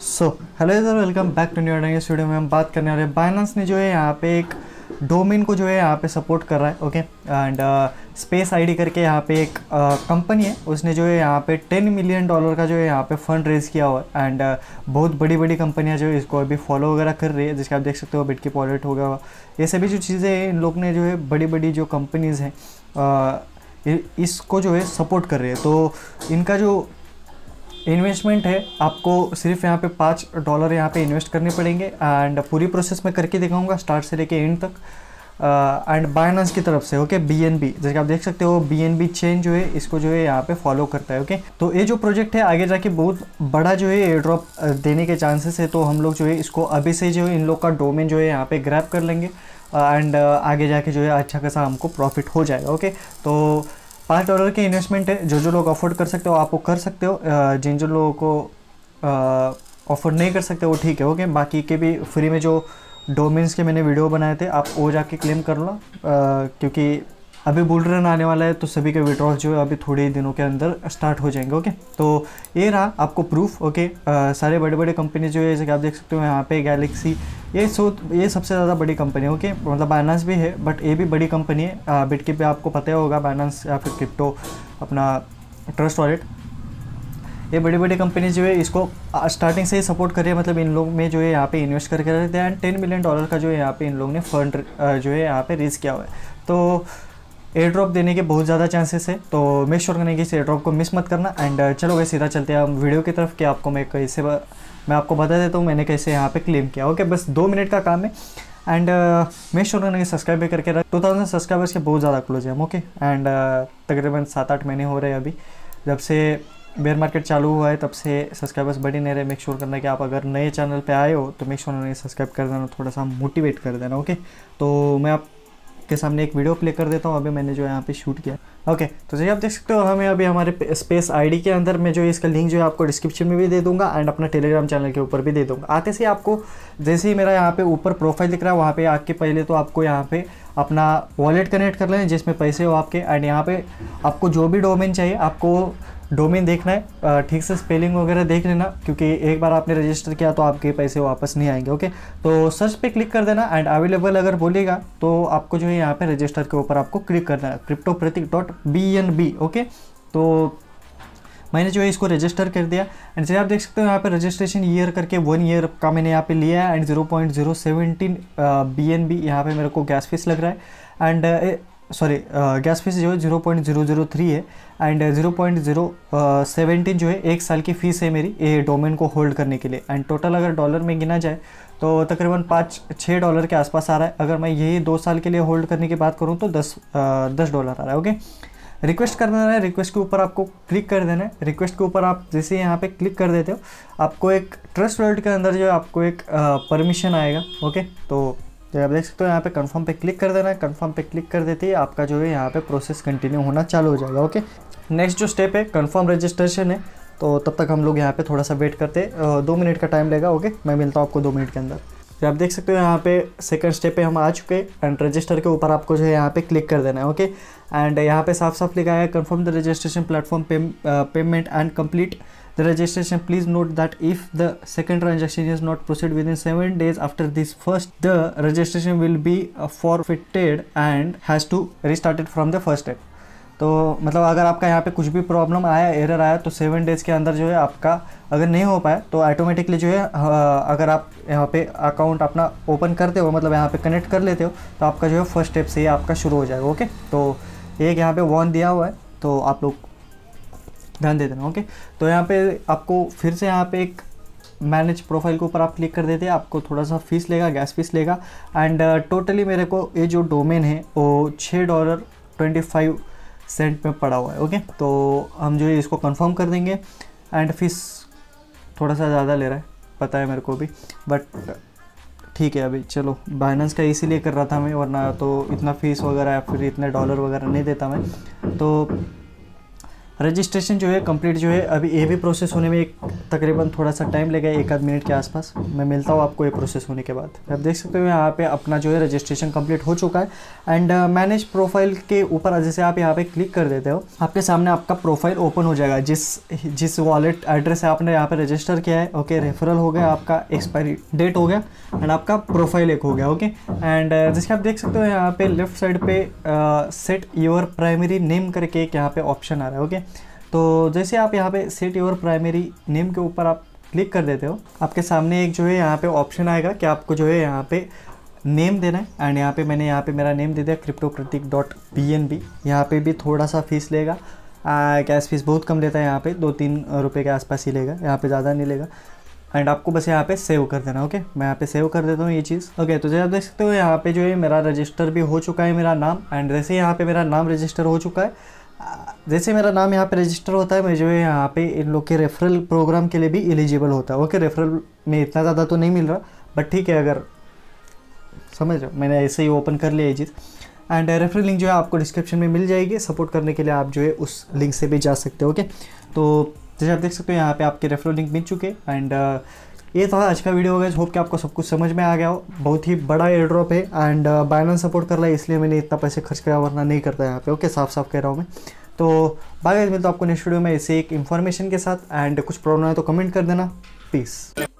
So hello sir welcome back to new इस video में हम बात करने वाले हैं बाइनांस ने जो है यहाँ पे एक डोमेन को जो है यहाँ पे सपोर्ट कर रहा है ओके एंड स्पेस आईडी करके यहाँ पे एक कंपनी uh, है उसने जो है यहाँ पे 10 मिलियन डॉलर का जो है यहाँ पे फंड रेज किया हुआ है एंड uh, बहुत बड़ी बड़ी कंपनियाँ जो है इसको अभी फॉलो वगैरह कर रही है जिसके आप देख सकते हो बिटकी पॉलिट पॉलेट हो गया ये सभी जो चीज़ें इन लोग ने जो है बड़ी बड़ी जो कंपनीज़ हैं uh, इसको जो है सपोर्ट कर रही है तो इनका जो इन्वेस्टमेंट है आपको सिर्फ यहाँ पे पाँच डॉलर यहाँ पे इन्वेस्ट करने पड़ेंगे एंड पूरी प्रोसेस मैं करके दिखाऊंगा स्टार्ट से लेके एंड तक एंड uh, की तरफ से ओके बी एन बी जैसे आप देख सकते हो बी एन बी चेन जो है इसको जो है यहाँ पे फॉलो करता है ओके okay? तो ये जो प्रोजेक्ट है आगे जाके बहुत बड़ा जो है एयर ड्रॉप देने के चांसेस है तो हम लोग जो है इसको अभी से जो है इन लोग का डोमेन जो है यहाँ पे ग्रैप कर लेंगे एंड uh, uh, आगे जाके जो है अच्छा खासा हमको प्रॉफिट हो जाएगा ओके okay? तो पाँच डॉलर के इन्वेस्टमेंट है जो जो लोग अफोर्ड कर सकते हो आप वो कर सकते हो जिन जिन लोगों को अफोर्ड नहीं कर सकते वो ठीक है ओके बाकी के भी फ्री में जो डोमेन्स के मैंने वीडियो बनाए थे आप वो जाके क्लेम कर लो क्योंकि अभी बुल रन आने वाला है तो सभी के विड्रॉल जो है अभी थोड़े ही दिनों के अंदर स्टार्ट हो जाएंगे ओके तो ये रहा आपको प्रूफ ओके आ, सारे बड़े बड़े कंपनी जो है जैसे कि आप देख सकते हो यहाँ पे गैलेक्सी ये सो ये सबसे ज़्यादा बड़ी कंपनी है ओके मतलब बाइनांस भी है बट ये भी बड़ी कंपनी है बिट के पे आपको पता होगा बाइनांस या फिर क्रिप्टो अपना ट्रस्ट वॉलेट ये बड़ी बड़ी कंपनी जो है इसको स्टार्टिंग से ही सपोर्ट करिए मतलब इन लोग में जो है यहाँ पे इन्वेस्ट करके रहते हैं एंड टेन मिलियन डॉलर का जो है यहाँ पे इन लोग ने फंड जो है यहाँ पे रेज किया हुआ है तो एयर ड्रॉप देने के बहुत ज़्यादा चांसेस है तो मेक श्योर करने की इस एयर ड्रॉप को मिस मत करना एंड uh, चलो वैसे सीधा चलते हैं हम वीडियो की तरफ कि आपको मैं कैसे मैं आपको बता देता हूँ मैंने कैसे यहाँ पे क्लेम किया ओके बस दो मिनट का काम है एंड मेक श्योर करने के सब्सक्राइब भी करके रख टू थाउजेंड सब्सक्राइबर्स के बहुत ज़्यादा क्लोज है हम ओके एंड तकरीबन सात आठ महीने हो रहे हैं अभी जब से बेयर मार्केट चालू हुआ है तब से सब्सक्राइबर्स बढ़ ही नहीं रहे मेक श्योर करना कि आप अगर नए चैनल पे आए हो तो मेक श्योर उन्हें सब्सक्राइब कर देना थोड़ा सा मोटिवेट कर देना ओके तो मैं आप आपके सामने एक वीडियो प्ले कर देता हूँ अभी मैंने जो यहाँ पे शूट किया ओके तो जैसे आप देख सकते हो हमें अभी हमारे स्पेस आईडी के अंदर मैं जो इसका लिंक जो है आपको डिस्क्रिप्शन में भी दे दूंगा एंड अपना टेलीग्राम चैनल के ऊपर भी दे दूंगा आते से आपको जैसे ही मेरा यहाँ पे ऊपर प्रोफाइल दिख रहा है वहाँ पे आके पहले तो आपको यहाँ पे अपना वॉलेट कनेक्ट कर लें जिसमें पैसे हो आपके एंड यहाँ पे आपको जो भी डोमेन चाहिए आपको डोमेन देखना है ठीक से स्पेलिंग वगैरह देख लेना क्योंकि एक बार आपने रजिस्टर किया तो आपके पैसे वापस नहीं आएंगे ओके तो सर्च पे क्लिक कर देना एंड अवेलेबल अगर बोलेगा तो आपको जो है यहाँ पे रजिस्टर के ऊपर आपको क्लिक करना है crypto Prateek dot B N B okay तो मैंने जो है इसको रजिस्टर कर दिया एंड जैसे आप देख सकते हो यहाँ पे रजिस्ट्रेशन ईयर करके वन ईयर का मैंने यहाँ पे लिया है and zero point zero seventeen B N B यहाँ पर मेरे को गैस फीस लग रहा है एंड सॉरी गैस फीस जो है zero point zero zero three है and zero point zero seventeen जो है एक साल की फ़ीस है मेरी ये डोमेन को होल्ड करने के लिए एंड टोटल अगर डॉलर में गिना जाए तो तकरीबन पाँच छः डॉलर के आसपास आ रहा है अगर मैं यही दो साल के लिए होल्ड करने की बात करूँ तो दस आ, दस डॉलर आ रहा है ओके रिक्वेस्ट कर देना है रिक्वेस्ट के ऊपर आपको क्लिक कर देना है रिक्वेस्ट के ऊपर आप जैसे यहाँ पे क्लिक कर देते हो आपको एक ट्रस्ट वर्ल्ड के अंदर जो है आपको एक परमिशन आएगा ओके तो तो आप देख सकते हो यहाँ पे कंफर्म पे क्लिक कर देना है कंफर्म पे क्लिक कर देते ही आपका जो है यहाँ पे प्रोसेस कंटिन्यू होना चालू हो जाएगा ओके नेक्स्ट जो स्टेप है कंफर्म रजिस्ट्रेशन है तो तब तक हम लोग यहाँ पे थोड़ा सा वेट करते दो मिनट का टाइम लेगा ओके मैं मिलता हूँ आपको दो मिनट के अंदर तो आप देख सकते हो यहाँ पे सेकंड स्टेप पे हम आ चुके हैं एंड रजिस्टर के ऊपर आपको जो है यहाँ पे क्लिक कर देना है ओके एंड यहाँ पे साफ साफ लिखा है confirm the registration platform payment and complete the registration please note that if the second transaction is not proceed within seven days after this first the registration will be for and has to restarted from the first step तो मतलब अगर आपका यहाँ पे कुछ भी problem आया error आया तो सेवन डेज़ के अंदर जो है आपका अगर नहीं हो पाया तो ऑटोमेटिकली जो है अगर आप यहाँ पे अकाउंट अपना ओपन करते हो मतलब यहाँ पे कनेक्ट कर लेते हो तो आपका जो है फर्स्ट स्टेप से ही आपका शुरू हो जाएगा ओके तो एक यहाँ पे वॉन दिया हुआ है तो आप लोग ध्यान दे देना ओके तो यहाँ पर आपको फिर से यहाँ पर एक मैनेज प्रोफाइल के ऊपर आप क्लिक कर देते हैं आपको थोड़ा सा फीस लेगा गैस फीस लेगा एंड टोटली uh, मेरे को ये जो डोमेन है वो छः डॉलर ट्वेंटी फाइव सेंट पे पड़ा हुआ है ओके तो हम जो है इसको कंफर्म कर देंगे एंड फीस थोड़ा सा ज़्यादा ले रहा है पता है मेरे को भी बट ठीक है अभी चलो बाइनेंस का इसीलिए कर रहा था मैं वरना तो इतना फीस वगैरह या फिर इतने डॉलर वगैरह नहीं देता मैं तो रजिस्ट्रेशन जो है कंप्लीट जो है अभी ये भी प्रोसेस होने में एक तकरीबन थोड़ा सा टाइम लगेगा एक आध मिनट के आसपास मैं मिलता हूँ आपको ये प्रोसेस होने के बाद आप देख सकते हो यहाँ पे अपना जो है रजिस्ट्रेशन कंप्लीट हो चुका है एंड मैनेज प्रोफाइल के ऊपर जैसे आप यहाँ पे क्लिक कर देते हो आपके सामने आपका प्रोफाइल ओपन हो जाएगा जिस जिस वॉलेट एड्रेस आपने यहाँ पर रजिस्टर किया है ओके रेफरल हो गया आपका एक्सपायरी डेट हो गया एंड आपका प्रोफाइल एक हो गया ओके एंड uh, जैसे आप देख सकते हो यहाँ पे लेफ्ट साइड पे सेट योर प्राइमरी नेम करके एक यहाँ पे ऑप्शन आ रहा है ओके तो जैसे आप यहाँ पे सेट योर प्राइमरी नेम के ऊपर आप क्लिक कर देते हो आपके सामने एक जो है यहाँ पे ऑप्शन आएगा कि आपको जो है यहाँ पे नेम देना है एंड यहाँ पे मैंने यहाँ पे मेरा नेम दे दिया crypto critic dot P N B यहाँ पर भी थोड़ा सा फीस लेगा कैश फीस बहुत कम लेता है यहाँ पे दो तीन रुपये के आसपास ही लेगा यहाँ पे ज़्यादा नहीं लेगा एंड आपको बस यहाँ पे सेव कर देना ओके मैं यहाँ पे सेव कर देता हूँ ये चीज़ ओके तो जैसे आप देख सकते हो यहाँ पे जो है मेरा रजिस्टर भी हो चुका है मेरा नाम एंड जैसे यहाँ पे मेरा नाम रजिस्टर हो चुका है जैसे मेरा नाम यहाँ पे रजिस्टर होता है मैं जो है यहाँ पे इन लोग के रेफरल प्रोग्राम के लिए भी एलिजिबल होता है ओके रेफरल में इतना ज़्यादा तो नहीं मिल रहा बट ठीक है अगर समझ रहे मैंने ऐसे ही ओपन कर लिया ये चीज़ एंड रेफरल लिंक जो है आपको डिस्क्रिप्शन में मिल जाएगी सपोर्ट करने के लिए आप जो है उस लिंक से भी जा सकते हो ओके तो जैसे आप देख सकते हो यहाँ पे आपके रेफरल लिंक मिल चुके एंड ये था आज का वीडियो होगा होप कि आपको सब कुछ समझ में आ गया हो बहुत ही बड़ा एयर ड्रॉप है एंड बाइनेंस सपोर्ट कर रहा है इसलिए मैंने इतना पैसे खर्च किया वरना नहीं करता यहाँ पे ओके साफ साफ कह रहा हूँ मैं तो बाकी मिलता तो आपको नेक्स्ट वीडियो में ऐसे एक इन्फॉर्मेशन के साथ एंड कुछ प्रॉब्लम है तो कमेंट कर देना पीस